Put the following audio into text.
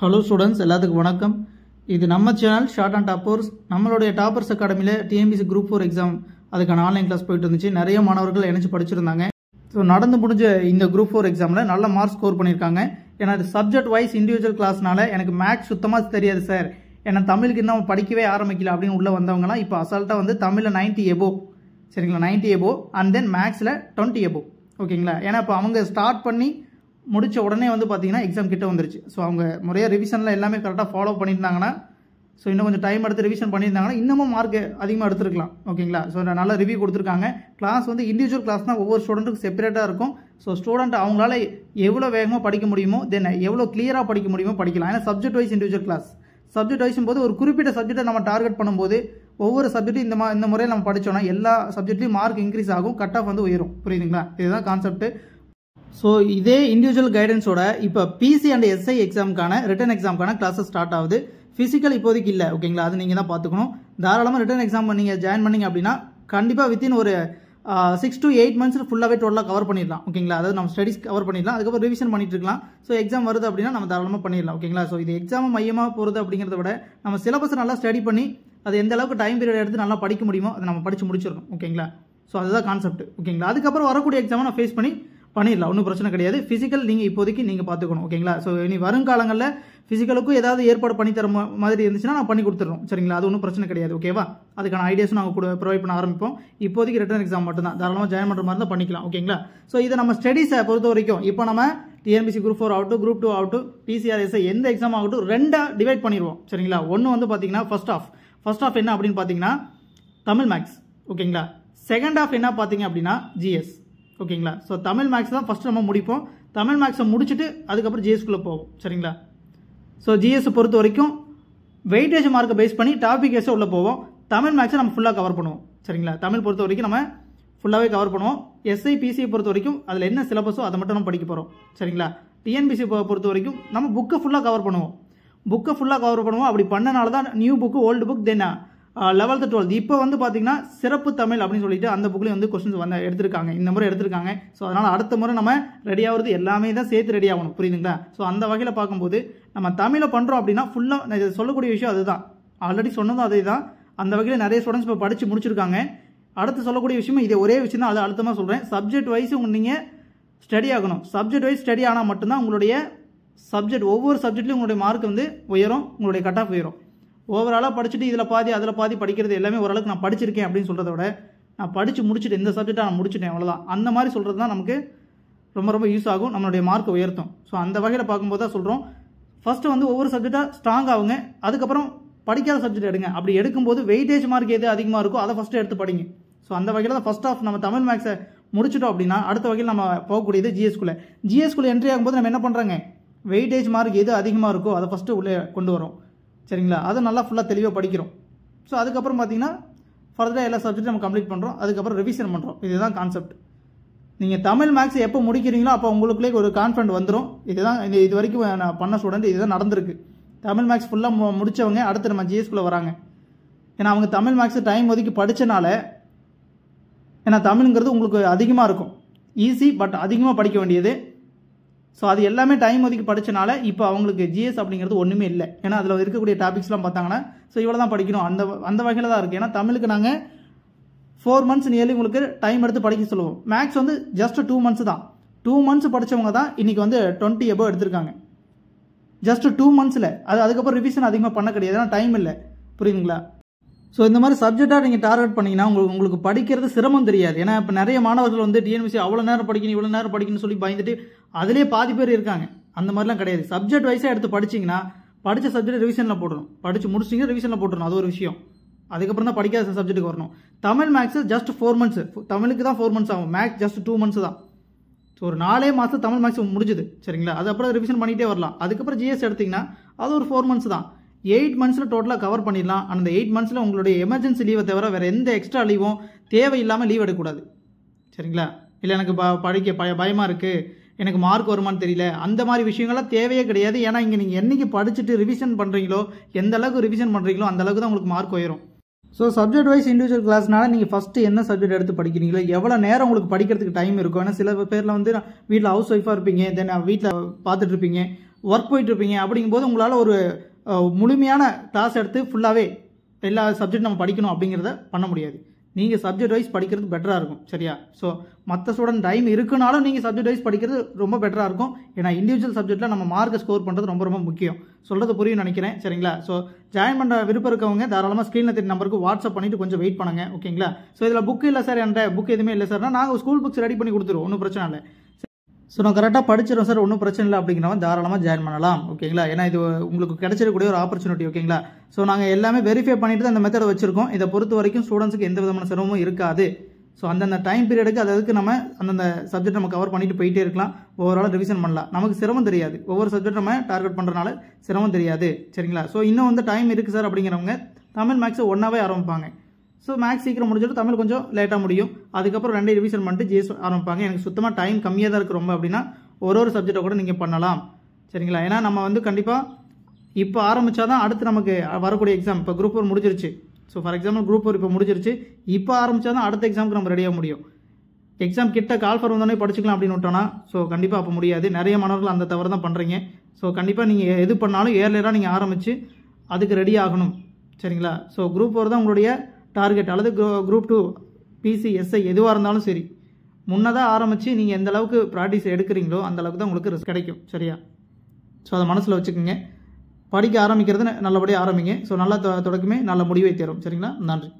hello students எல்லாத்துக்கும் வணக்கம் இது நம்ம சேனல் ஷார்ட் அண்ட் டாப்பர்ஸ் நம்மளுடைய டாப்பர்ஸ் அகாடமியில் டிஎம்பிசி குரூப் ஃபோர் எக்ஸாம் அதுக்கான ஆன்லைன் கிளாஸ் போயிட்டு இருந்துச்சு நிறைய மாணவர்கள் இணைச்சு படிச்சிருந்தாங்க ஸோ நடந்து முடிஞ்ச இந்த குரூப் ஃபோர் எக்ஸாமில் நல்ல மார்க் ஸ்கோர் பண்ணியிருக்காங்க ஏன்னா சப்ஜெக்ட் வைஸ் இண்டிவிஜுவல் கிளாஸ்னால எனக்கு மேக்ஸ் சுத்தமாக தெரியாது சார் ஏன்னா தமிழுக்கு இன்னும் படிக்கவே ஆரம்பிக்கல அப்படின்னு உள்ளே வந்தவங்கலாம் இப்போ அசால்ட்டாக வந்து தமிழில் நைன்ட்டி எபோ சரிங்களா நைன்ட்டி எபோ அண்ட் தென் மேக்ஸில் டுவெண்ட்டி எபோ ஓகேங்களா ஏன்னா இப்போ அவங்க ஸ்டார்ட் பண்ணி முடித்த உடனே வந்து பார்த்தீங்கன்னா எக்ஸாம் கிட்ட வந்துருச்சு ஸோ அவங்க முறையாக ரிவிஷனில் எல்லாமே கரெக்டாக ஃபாலோ பண்ணியிருந்தாங்கன்னா ஸோ இன்னும் கொஞ்சம் டைம் எடுத்து ரிவிஷன் பண்ணியிருந்தாங்கன்னா இன்னமும் மார்க் அதிகமாக எடுத்துருக்கலாம் ஓகேங்களா ஸோ நல்ல ரிவ்யூ கொடுத்துருக்காங்க கிளாஸ் வந்து இண்டிவிஜுவல் கிளாஸ் தான் ஒவ்வொரு ஸ்டூடெண்ட்டுக்கு செப்பரேட்டாக இருக்கும் ஸோ ஸ்டூடெண்ட் அவங்களால எவ்வளோ வேகமாக படிக்க முடியுமோ தென் எவ்வளோ கிளியராக படிக்க முடியுமோ படிக்கலாம் ஏன்னா subject wise individual class subject வைஸும் போது ஒரு குறிப்பிட்ட சப்ஜெக்டை நம்ம டார்கெட் பண்ணும்போது ஒவ்வொரு சப்ஜெக்ட்டும் இந்த மா இந்த முறையில் நம்ம படித்தோன்னா எல்லா சப்ஜெக்ட்லையும் மார்க் இன்க்ரீஸ் ஆகும் கட் ஆஃப் வந்து உயரும் புரியுதுங்களா இதுதான் கான்செப்ட்டு ஸோ இதே இண்டிவிஜுவல் கைடன்ஸோட இப்போ பிசி அண்ட் எஸ்ஐ எக்ஸாமுக்கான ரிட்டன் எக்ஸாமுக்கான கிளாஸஸ் ஸ்டார்ட் ஆகுது ஃபிசிக்கல் இப்போதைக்கு இல்லை ஓகேங்களா அது நீங்கள் தான் பார்த்துக்கணும் தாராளமாக ரிட்டன் எக்ஸாம் நீங்கள் ஜாயின் பண்ணிங்க அப்படின்னா கண்டிப்பாக வித்தின் ஒரு சிக்ஸ் டு எயிட் மந்த்ஸ் ஃபுல்லாகவே டோட்டலாக கவர் பண்ணிடலாம் ஓகேங்களா அதாவது நம்ம ஸ்டடிஸ் கவர் பண்ணிடலாம் அதுக்கப்புறம் ரிவிஷன் பண்ணிட்டு இருக்கலாம் ஸோ எக்ஸாம் வருது அப்படின்னா நம்ம தாராளமாக பண்ணிடலாம் ஓகேங்களா ஸோ இது எக்ஸாம் மையமாக போகிறது அப்படிங்கிறத விட நம்ம சிலபஸ் நல்லா ஸ்டடி பண்ணி அது எந்த அளவுக்கு டைம் பீரியட் எடுத்து நல்லா படிக்க முடியுமோ அதை நம்ம படித்து முடிச்சிடணும் ஓகேங்களா ஸோ அதுதான் கான்செப்ட் ஓகேங்களா அதுக்கப்புறம் வரக்கூடிய எக்ஸாமை நான் ஃபேஸ் பண்ணி பண்ணிடலாம் ஒன்றும் பிரச்சனை கிடையாது ஃபிசிக்கல் நீங்கள் இப்போதைக்கு நீங்கள் பார்த்துக்கணும் ஓகேங்களா ஸோ இனி வருங்காலங்களில் ஃபிசிக்கலுக்கும் ஏதாவது ஏற்பாடு பண்ணி தர மாதிரி இருந்துச்சுன்னா நான் பண்ணி கொடுத்துருவோம் சரிங்களா அது ஒன்றும் பிரச்சனை கிடையாது ஓகேவா அதுக்கான ஐடியாஸும் நாங்கள் கூட ப்ரொவைட் பண்ண ஆரம்பிப்போம் இப்போதைக்கு ரிட்டன் எக்ஸாம் மட்டும் தான் தாராளமாக ஜாயின் பண்ணுற மாதிரி தான் பண்ணிக்கலாம் ஓகேங்களா ஸோ இதை நம்ம ஸ்டடீஸை பொறுத்த வரைக்கும் இப்போ நம்ம டிஎன்பிசி குரூப் ஃபோர் ஆகட்டும் குரூப் டூ ஆகட்டும் பிசிஆர்எஸ்ஐ எந்த எக்ஸாம் ஆகட்டும் ரெண்டாக டிவைட் பண்ணிடுவோம் சரிங்களா ஒன்று வந்து பார்த்தீங்கன்னா ஃபஸ்ட் ஆஃப் ஃபஸ்ட் ஆஃப் என்ன அப்படின்னு பார்த்தீங்கன்னா தமிழ் மேக்ஸ் ஓகேங்களா செகண்ட் ஆஃப் என்ன பார்த்தீங்க அப்படின்னா ஜிஎஸ் ஓகேங்களா ஸோ தமிழ் மேக்ஸ் தான் ஃபஸ்ட்டு நம்ம முடிப்போம் தமிழ் மேக்ஸை முடிச்சுட்டு அதுக்கப்புறம் ஜிஎஸ்குள்ளே போவோம் சரிங்களா ஸோ ஜிஎஸ் பொறுத்த வரைக்கும் வெயிட்டேஜ் மார்க்கை பேஸ் பண்ணி டாபிக் கேஸை உள்ளே போவோம் தமிழ் மேக்ஸை நம்ம ஃபுல்லாக கவர் பண்ணுவோம் சரிங்களா தமிழ் பொறுத்த வரைக்கும் நம்ம ஃபுல்லாகவே கவர் பண்ணுவோம் எஸ்ஐ பிசியை பொறுத்த வரைக்கும் அதில் என்ன சிலபஸோ அதை மட்டும் நம்ம படிக்க போகிறோம் சரிங்களா டிஎன்பிசி பொறுத்த வரைக்கும் நம்ம புக்கை ஃபுல்லாக கவர் பண்ணுவோம் புக்கை ஃபுல்லாக கவர் பண்ணுவோம் அப்படி பண்ணனால தான் new book old book then eleventh twelfth இப்போ வந்து பார்த்தீங்கன்னா சிறப்பு தமிழ் அப்படின்னு சொல்லிட்டு அந்த புக்லேயும் வந்து கொஸ்டின்ஸ் வந்து எடுத்திருக்காங்க இந்த முறை எடுத்திருக்காங்க ஸோ அதனால் அடுத்த முறை நம்ம ரெடி எல்லாமே தான் சேர்த்து ரெடி ஆகணும் புரியுதுங்களா ஸோ அந்த வகையில் பார்க்கும்போது நம்ம தமிழை பண்ணுறோம் அப்படின்னா ஃபுல்லாக இதை சொல்லக்கூடிய விஷயம் அதுதான் ஆல்ரெடி சொன்னதும் அதே தான் அந்த வகையில் நிறைய ஸ்டூடெண்ட்ஸ் இப்போ படித்து முடிச்சிருக்காங்க அடுத்து சொல்லக்கூடிய விஷயமும் இதே ஒரே விஷயம் தான் அது அழுத்தமாக சொல்கிறேன் சப்ஜெக்ட் வைஸ் உங்கள் நீங்கள் ஸ்டடி ஆகணும் சப்ஜெக்ட் வைஸ் ஸ்டடி ஆனால் மட்டும்தான் உங்களுடைய சப்ஜெக்ட் ஒவ்வொரு சப்ஜெக்ட்லையும் உங்களுடைய மார்க் வந்து உயரும் உங்களுடைய கட் ஆஃப் உயரும் ஓவராலாக படிச்சுட்டு இதில் பாதி அதில் பாதி படிக்கிறது எல்லாமே ஓரளவுக்கு நான் படிச்சிருக்கேன் அப்படின்னு சொல்கிறத விட நான் படித்து முடிச்சுட்டு இந்த சப்ஜெக்டாக நான் முடிச்சுட்டேன் அவ்வளோதான் அந்த மாதிரி சொல்கிறது தான் நமக்கு ரொம்ப ரொம்ப யூஸ் ஆகும் நம்மளுடைய மார்க்கை உயர்த்தும் ஸோ அந்த வகையில் பார்க்கும்போது தான் சொல்கிறோம் ஃபஸ்ட்டு வந்து ஒவ்வொரு சப்ஜெக்டாக ஸ்ட்ராங் ஆகுங்க அதுக்கப்புறம் படிக்காத சப்ஜெக்ட் எடுங்க அப்படி எடுக்கும்போது வெயிட்டேஜ் மார்க் எது அதிகமாக இருக்கோ அதை ஃபஸ்ட்டு எடுத்து படிங்க ஸோ அந்த வகையில் தான் ஃபஸ்ட் ஆஃப் நம்ம தமிழ் மேக்ஸை முடிச்சிட்டோம் அப்படின்னா அடுத்த வகையில் நம்ம போகக்கூடியது ஜிஎஸ்குல ஜிஎஸ்குள்ளே என்ட்ரி ஆகும்போது நம்ம என்ன பண்ணுறாங்க வெயிட்டேஜ் மார்க் எது அதிகமாக இருக்கோ அதை ஃபஸ்ட்டு உள்ளே கொண்டு வரோம் சரிங்களா அதை நல்லா ஃபுல்லாக தெளிவாக படிக்கிறோம் ஸோ அதுக்கப்புறம் பார்த்தீங்கன்னா ஃபர்தராக எல்லா சப்ஜெக்ட்டும் நம்ம கம்ப்ளீட் பண்ணுறோம் அதுக்கப்புறம் ரிவிஷன் பண்ணுறோம் இதுதான் கான்செப்ட் நீங்கள் தமிழ் மேக்ஸ் எப்போ முடிக்கிறீங்களோ அப்போ உங்களுக்குள்ளே ஒரு கான்ஃபிடென்ட் வந்துடும் இதுதான் இது இது வரைக்கும் நான் பண்ண ஸ்டூடெண்ட் இதுதான் நடந்திருக்கு தமிழ் மேக்ஸ் ஃபுல்லாக முடித்தவங்க அடுத்து நம்ம ஜிஎஸ்குள்ளே வராங்க ஏன்னா அவங்க தமிழ் மேக்ஸ் டைம் ஒதுக்கி படித்தனால ஏன்னா தமிழ்ங்கிறது உங்களுக்கு அதிகமாக இருக்கும் ஈஸி பட் அதிகமாக படிக்க வேண்டியது ஸோ அது எல்லாமே டைம் ஒதுக்கி படித்தனால இப்போ அவங்களுக்கு ஜிஎஸ் அப்படிங்கிறது ஒன்றுமே இல்லை ஏன்னா அதில் இருக்கக்கூடிய டாபிக்ஸ்லாம் பார்த்தாங்கன்னா ஸோ இவ்வளோ தான் படிக்கணும் அந்த அந்த வகையில் தான் இருக்குது ஏன்னா தமிழுக்கு நாங்கள் ஃபோர் மந்த்ஸ் நியர்லி உங்களுக்கு டைம் எடுத்து படிக்க சொல்லுவோம் மேக்ஸ் வந்து ஜஸ்ட் டூ மந்த்ஸ் தான் டூ மந்த்ஸ் படித்தவங்க தான் இன்றைக்கி வந்து டுவெண்ட்டி எபோ எடுத்திருக்காங்க ஜஸ்ட் டூ மந்த்ஸில் அது அதுக்கப்புறம் ரிவிஷன் அதிகமாக பண்ண கிடையாது ஏன்னா டைம் இல்லை புரியுதுங்களா ஸோ இந்த மாதிரி சப்ஜெக்டாக நீங்கள் டார்கெட் பண்ணிங்கன்னா உங்களுக்கு உங்களுக்கு படிக்கிறது சிரமம் தெரியாது ஏன்னா இப்போ நிறைய மாணவர்கள் வந்து டிஎன்பிசி அவ்வளோ நேரம் படிக்கணும் இவ்வளோ நேரம் படிக்கணும்னு சொல்லி பயந்துட்டு அதுலேயே பாதி பேர் இருக்காங்க அந்த மாதிரிலாம் கிடையாது சப்ஜெக்ட் வைஸாக எடுத்து படிச்சிங்கன்னா படித்த சப்ஜெக்ட் ரிவிஷனில் போட்டுரும் படித்து முடிச்சிங்க ரிவிஷனில் போட்டுடணும் அது ஒரு விஷயம் அதுக்கப்புறம் தான் படிக்காத சப்ஜெக்ட்டுக்கு வரணும் Tamil maths just four months தமிழுக்கு தான் ஃபோர் மந்த்ஸ் ஆகும் மேக்ஸ் ஜஸ்ட் டூ மந்த்ஸ் தான் ஸோ ஒரு நாலே மாதம் தமிழ் மேக்ஸ் முடிஞ்சுது சரிங்களா அது அப்புறம் ரிவிஷன் பண்ணிகிட்டே வரலாம் அதுக்கப்புறம் ஜிஎஸ் எடுத்திங்கன்னா அது ஒரு ஃபோர் மந்த்ஸ் தான் எயிட் மந்த்ஸில் டோட்டலாக கவர் பண்ணிடலாம் அந்த எயிட் மந்த்ஸில் உங்களுடைய எமர்ஜென்சி லீவை தவிர வேறு எந்த எக்ஸ்ட்ரா லீவும் தேவையில்லாமல் லீவ் எடுக்கக்கூடாது சரிங்களா இல்லை எனக்கு ப படிக்க பய பயமாக இருக்குது எனக்கு மார்க் வருமானு தெரியல அந்த மாதிரி விஷயங்கள்லாம் தேவையே கிடையாது ஏன்னா இங்கே நீங்கள் என்றைக்கு படிச்சுட்டு ரிவிஷன் பண்ணுறீங்களோ எந்த அளவுக்கு ரிவிஷன் பண்ணுறீங்களோ அந்த அளவுக்கு தான் உங்களுக்கு மார்க் உயரும் ஸோ சப்ஜெக்ட் வைஸ் இண்டிவிஜுவல் கிளாஸ்னால நீங்கள் ஃபஸ்ட்டு என்ன சப்ஜெக்ட் எடுத்து படிக்கிறீங்களோ எவ்வளோ நேரம் உங்களுக்கு படிக்கிறதுக்கு டைம் இருக்கும் ஏன்னா சில பேரில் வந்து வீட்டில் ஹவுஸ் ஒய்ஃபாக இருப்பீங்க தென் வீட்டில் பார்த்துட்டு இருப்பீங்க ஒர்க் போயிட்டு இருப்பீங்க அப்படிங்கும்போது உங்களால் ஒரு முழுமையான கிளாஸ் எடுத்து ஃபுல்லாகவே எல்லா சப்ஜெக்ட் நம்ம படிக்கணும் அப்படிங்கிறத பண்ண முடியாது நீங்கள் சப்ஜெக்ட் வைஸ் படிக்கிறது பெட்டராக இருக்கும் சரியா ஸோ மற்ற ஸ்டூடெண்ட் டைம் இருக்குனாலும் நீங்கள் சப்ஜெக்ட் வைஸ் படிக்கிறது ரொம்ப பெட்டராக இருக்கும் ஏன்னா இண்டிவிஜுவல் சப்ஜெக்ட்டில் நம்ம மார்க்கை ஸ்கோர் பண்ணுறது ரொம்ப ரொம்ப முக்கியம் சொல்கிறது புரியும் நினைக்கிறேன் சரிங்களா ஸோ ஜாயின் பண்ணுற விருப்பம் இருக்கவங்க தாராளமாக ஸ்க்ரீனில் தெரிஞ்ச நம்பருக்கு வாட்ஸ்அப் பண்ணிவிட்டு கொஞ்சம் வெயிட் பண்ணுங்கள் ஓகேங்களா ஸோ இதில் புக் இல்லை சார் என்கிட்ட புக் எதுவுமே இல்லை சார்னா நாங்கள் ஸ்கூல் புக்ஸ் ரெடி பண்ணி கொடுத்துருவோம் ஒன்றும் பிரச்சனை இல்லை ஸோ நான் கரெக்டாக படிச்சிடும் சார் ஒன்றும் பிரச்சனை இல்லை அப்படிங்கிறவங்க தாராளமாக ஜாயின் பண்ணலாம் ஓகேங்களா ஏன்னா இது உங்களுக்கு கிடைச்சிருக்கக்கூடிய ஒரு ஆப்பர்ச்சுனிட்டி ஓகேங்களா ஸோ நாங்கள் எல்லாமே வெரிஃபை பண்ணிட்டு தான் அந்த மெத்தடை வச்சிருக்கோம் இதை பொறுத்த வரைக்கும் ஸ்டூடெண்ட்ஸுக்கு எந்த விதமான சிரமமும் இருக்காது ஸோ அந்தந்த டைம் பீரியடுக்கு அதுக்கு நம்ம அந்தந்த சப்ஜெக்ட் நம்ம கவர் பண்ணிட்டு போயிட்டே இருக்கலாம் ஓவரால் ரிவிஷன் பண்ணலாம் நமக்கு சிரமம் தெரியாது ஒவ்வொரு சப்ஜெக்ட் நம்ம டார்கெட் பண்ணுறனால சிரமம் தெரியாது சரிங்களா ஸோ இன்னும் வந்து டைம் இருக்குது சார் அப்படிங்கிறவங்க தமிழ் மேக்ஸை ஒன்றாவே ஆரம்பிப்பாங்க ஸோ மேக்ஸ் சீக்கிரம் முடிஞ்சிடும் தமிழ் கொஞ்சம் லேட்டாக முடியும் அதுக்கப்புறம் ரெண்டு ரிவிஷன் பண்ணிட்டு ஜிஎஸ் ஆரம்பிப்பாங்க எனக்கு சுத்தமாக டைம் கம்மியாக தான் இருக்குது ரொம்ப அப்படின்னா ஒரு ஒரு சப்ஜெக்டை கூட நீங்கள் பண்ணலாம் சரிங்களா ஏன்னா நம்ம வந்து கண்டிப்பாக இப்போ ஆரம்பித்தால் தான் அடுத்து நமக்கு வரக்கூடிய எக்ஸாம் இப்போ குரூப் ஒர் முடிஞ்சிருச்சு ஸோ ஃபார் எக்ஸாம்பிள் குரூப் ஒரு இப்போ முடிஞ்சிருச்சு இப்போ ஆரம்பித்தா தான் அடுத்த எக்ஸாமுக்கு நம்ம ரெடியாக முடியும் எக்ஸாம் கிட்ட கால்ஃபர் வந்தோடனே படிச்சுக்கலாம் அப்படின்னு விட்டோன்னா ஸோ கண்டிப்பாக அப்போ முடியாது நிறைய மாணவர்கள் அந்த தவறு தான் பண்ணுறீங்க ஸோ கண்டிப்பாக நீங்கள் எது பண்ணாலும் ஏர்லியராக நீங்கள் ஆரம்பித்து அதுக்கு ரெடி ஆகணும் சரிங்களா ஸோ குரூப் ஒரு தான் உங்களுடைய டார்கெட் அல்லது குரூப் டூ பிசி எஸ்ஐ எதுவாக இருந்தாலும் சரி முன்னதாக ஆரம்பித்து நீங்கள் எந்த அளவுக்கு ப்ராக்டிஸ் எடுக்கிறீங்களோ அந்த அளவுக்கு தான் உங்களுக்கு ரிஸ்க் கிடைக்கும் சரியா ஸோ அதை மனசில் வச்சுக்கோங்க படிக்க ஆரம்பிக்கிறது நல்லபடியாக ஆரம்பிங்க ஸோ நல்லா தொடக்கமே நல்ல முடிவை தரும் சரிங்களா நன்றி